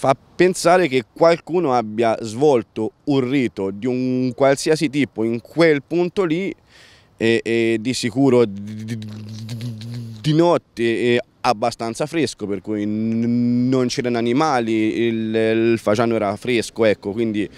fa pensare che qualcuno abbia svolto un rito di un qualsiasi tipo in quel punto lì e, e di sicuro di notte abbastanza fresco per cui non c'erano animali, il, il, fagiano era fresco, ecco, quindi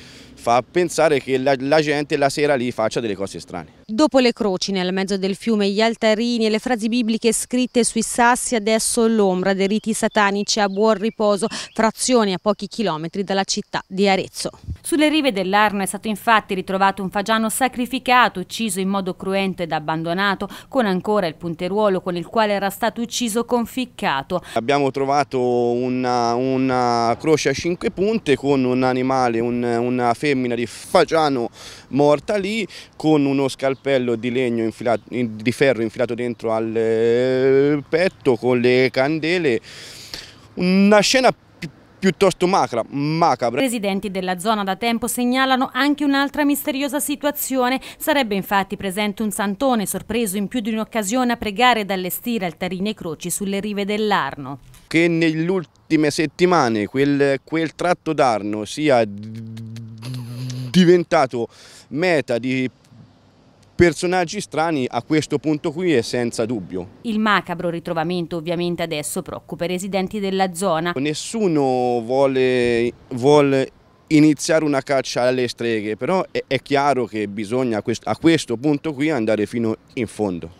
fa pensare che la, la, gente la sera lì faccia delle cose strane. Dopo le croci nel mezzo del fiume, gli altarini e le frasi bibliche scritte sui sassi, adesso l'ombra dei riti satanici a buon riposo, frazioni a pochi chilometri dalla città di Arezzo. Sulle rive dell'Arno è stato infatti ritrovato un fagiano sacrificato, ucciso in modo cruento ed abbandonato, con ancora il punteruolo con il quale era stato ucciso con conficcato. Abbiamo trovato una, una croce a cinque punte con un animale, un, una femmina di fagiano morta lì con uno scalpello di legno infilato, di ferro infilato dentro al eh, petto con le candele. Una scena piuttosto macra, macabra. I residenti della zona da tempo segnalano anche un'altra misteriosa situazione. Sarebbe infatti presente un santone sorpreso in più di un'occasione a pregare ed allestire altarini e croci sulle rive dell'Arno. Che nelle ultime settimane quel, quel tratto d'Arno sia diventato meta di personaggi strani a questo punto qui è senza dubbio. Il macabro ritrovamento ovviamente adesso preoccupa i residenti della zona. Nessuno vuole, vuole iniziare una caccia alle streghe, però è, è chiaro che bisogna a questo, a questo punto qui andare fino in fondo.